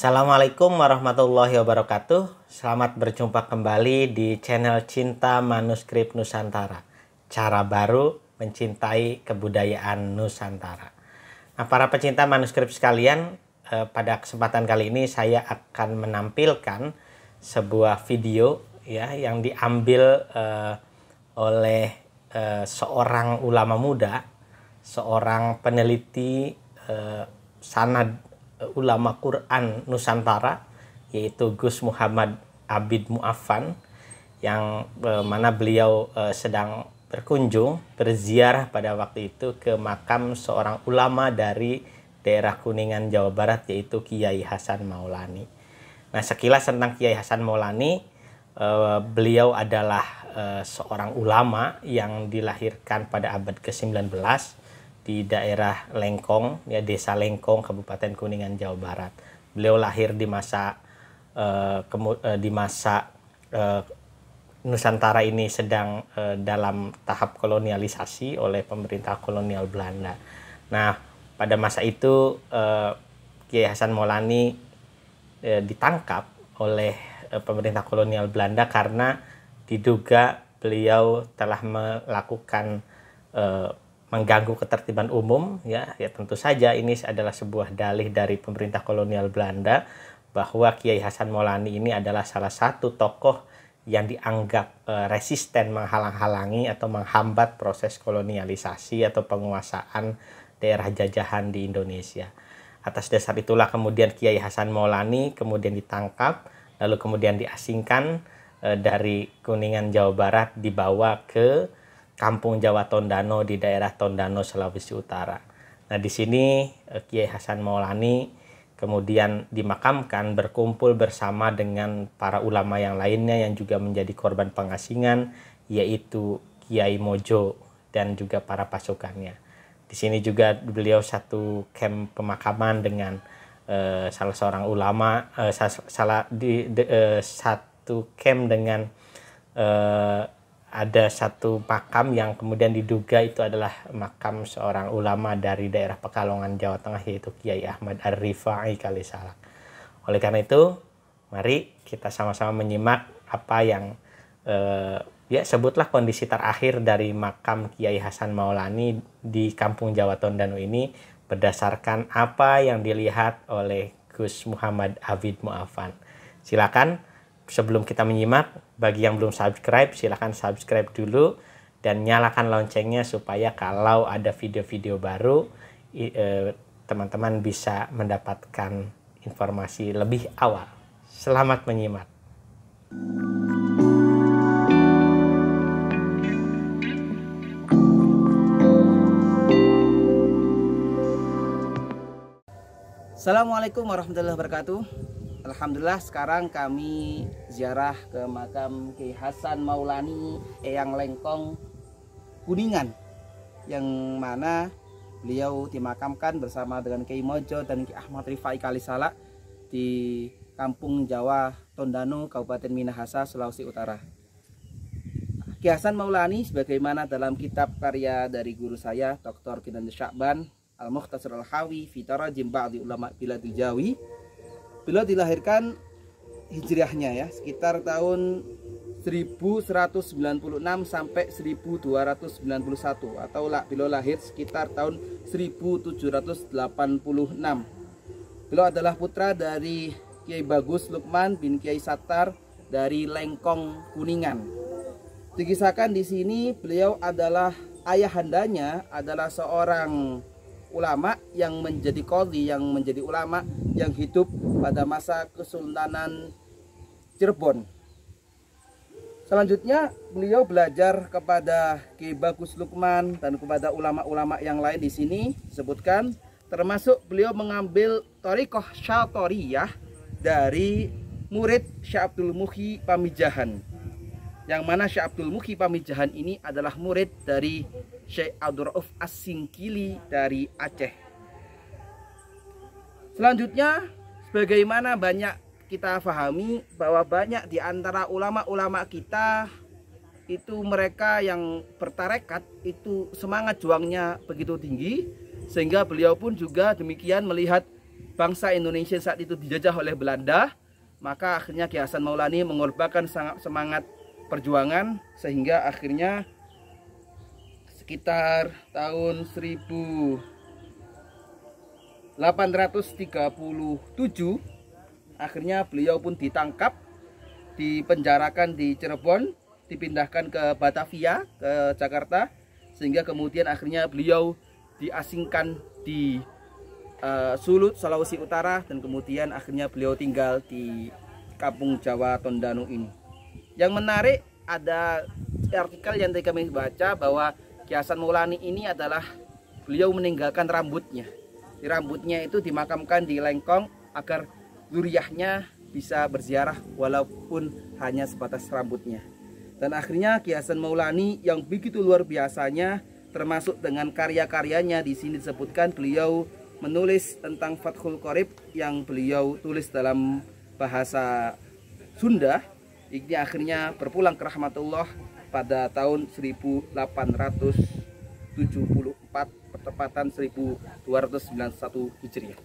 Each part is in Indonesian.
Assalamualaikum warahmatullahi wabarakatuh. Selamat berjumpa kembali di channel Cinta Manuskrip Nusantara. Cara baru mencintai kebudayaan Nusantara. Nah, para pecinta manuskrip sekalian, eh, pada kesempatan kali ini saya akan menampilkan sebuah video ya yang diambil eh, oleh eh, seorang ulama muda, seorang peneliti eh, sanad ulama Quran Nusantara yaitu Gus Muhammad Abid Muafan yang eh, mana beliau eh, sedang berkunjung berziarah pada waktu itu ke makam seorang ulama dari daerah Kuningan Jawa Barat yaitu Kiai Hasan Maulani. Nah sekilas tentang Kiai Hasan Maulani eh, beliau adalah eh, seorang ulama yang dilahirkan pada abad ke-19 di daerah Lengkong, ya Desa Lengkong, Kabupaten Kuningan, Jawa Barat. Beliau lahir di masa uh, kemu, uh, di masa uh, Nusantara ini sedang uh, dalam tahap kolonialisasi oleh pemerintah kolonial Belanda. Nah, pada masa itu uh, Kiai Hasan Molani uh, ditangkap oleh uh, pemerintah kolonial Belanda karena diduga beliau telah melakukan uh, mengganggu ketertiban umum ya ya tentu saja ini adalah sebuah dalih dari pemerintah kolonial Belanda bahwa Kiai Hasan Maulani ini adalah salah satu tokoh yang dianggap eh, resisten menghalang-halangi atau menghambat proses kolonialisasi atau penguasaan daerah jajahan di Indonesia. Atas dasar itulah kemudian Kiai Hasan Maulani kemudian ditangkap lalu kemudian diasingkan eh, dari Kuningan Jawa Barat dibawa ke Kampung Jawa Tondano di daerah Tondano Sulawesi Utara. Nah di sini eh, Kiai Hasan Maulani kemudian dimakamkan berkumpul bersama dengan para ulama yang lainnya yang juga menjadi korban pengasingan yaitu Kiai Mojo dan juga para pasukannya. Di sini juga beliau satu camp pemakaman dengan uh, salah seorang ulama, uh, salah di, de, uh, satu camp dengan uh, ada satu makam yang kemudian diduga itu adalah makam seorang ulama dari daerah Pekalongan Jawa Tengah yaitu Kiai Ahmad Ar-Rifai Kalisalak. Oleh karena itu, mari kita sama-sama menyimak apa yang eh, ya sebutlah kondisi terakhir dari makam Kiai Hasan Maulani di Kampung Jawa Tondano ini berdasarkan apa yang dilihat oleh Gus Muhammad Abid Muafan. Silakan sebelum kita menyimak, bagi yang belum subscribe, silahkan subscribe dulu dan nyalakan loncengnya supaya kalau ada video-video baru, e, teman-teman bisa mendapatkan informasi lebih awal. Selamat menyimak. Assalamualaikum warahmatullahi wabarakatuh. Alhamdulillah sekarang kami ziarah ke makam Ki Hasan Maulani Eyang Lengkong Kuningan yang mana beliau dimakamkan bersama dengan Ki Mojo dan Ki Ahmad Rifai Kalisala di Kampung Jawa Tondano Kabupaten Minahasa Sulawesi Utara. Ki Hasan Maulani sebagaimana dalam kitab karya dari guru saya Dr. Kinan Syakban Al-Mukhtasar Al-Hawi Fitara Jimba'di di Ulama Biladil Jawi Beliau dilahirkan hijriahnya ya, sekitar tahun 1196 sampai 1291 atau lah beliau lahir sekitar tahun 1786. Beliau adalah putra dari Kiai Bagus Lukman bin Kiai Satar dari Lengkong Kuningan. Dikisahkan di sini beliau adalah ayahandanya adalah seorang ulama yang menjadi kodi yang menjadi ulama yang hidup pada masa Kesultanan Cirebon. Selanjutnya beliau belajar kepada Ki Bagus Lukman dan kepada ulama-ulama yang lain di sini sebutkan termasuk beliau mengambil Torikoh Syatoriyah dari murid Syekh Abdul Muhi Pamijahan yang mana Syekh Abdul Muhi Pamijahan ini adalah murid dari Syekh Abdul Rauf Asingkili dari Aceh. Selanjutnya, sebagaimana banyak kita fahami bahwa banyak di antara ulama-ulama kita itu mereka yang bertarekat itu semangat juangnya begitu tinggi sehingga beliau pun juga demikian melihat bangsa Indonesia saat itu dijajah oleh Belanda maka akhirnya Ki Hasan Maulani mengorbankan sangat semangat perjuangan sehingga akhirnya sekitar tahun 1837 akhirnya beliau pun ditangkap dipenjarakan di Cirebon dipindahkan ke Batavia ke Jakarta sehingga kemudian akhirnya beliau diasingkan di uh, Sulut Sulawesi Utara dan kemudian akhirnya beliau tinggal di Kampung Jawa Tondano ini yang menarik ada artikel yang tadi kami baca bahwa Kiasan Maulani ini adalah beliau meninggalkan rambutnya. Di rambutnya itu dimakamkan di Lengkong agar zuriyahnya bisa berziarah walaupun hanya sebatas rambutnya. Dan akhirnya kiasan Maulani yang begitu luar biasanya termasuk dengan karya-karyanya di sini disebutkan beliau menulis tentang Fathul Qorib yang beliau tulis dalam bahasa Sunda ini akhirnya berpulang ke rahmatullah pada tahun 1874 pertepatan 1291 Hijriah.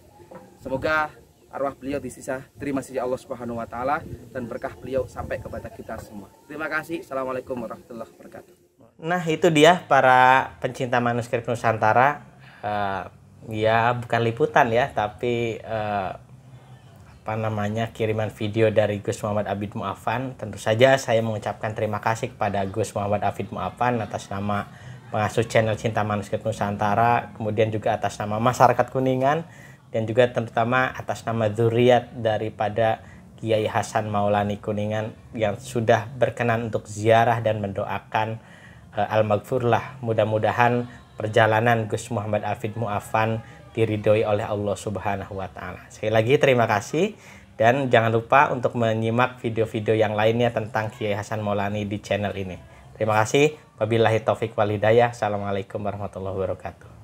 Semoga arwah beliau di terima kasih Allah Subhanahu wa taala dan berkah beliau sampai kepada kita semua. Terima kasih. Assalamualaikum warahmatullahi wabarakatuh. Nah, itu dia para pencinta manuskrip Nusantara. Uh, ya bukan liputan ya, tapi uh, apa namanya kiriman video dari Gus Muhammad Abid Muafan. Tentu saja saya mengucapkan terima kasih kepada Gus Muhammad Abid Muafan atas nama pengasuh channel Cinta Manuskrip Nusantara, kemudian juga atas nama masyarakat Kuningan dan juga terutama atas nama zuriat daripada Kiai Hasan Maulani Kuningan yang sudah berkenan untuk ziarah dan mendoakan uh, eh, Al-Maghfurlah. Mudah-mudahan perjalanan Gus Muhammad Afid Muafan diridhoi oleh Allah Subhanahu wa taala. Sekali lagi terima kasih dan jangan lupa untuk menyimak video-video yang lainnya tentang Kiai Hasan Maulani di channel ini. Terima kasih. Wabillahi taufik wal hidayah. Assalamualaikum warahmatullahi wabarakatuh.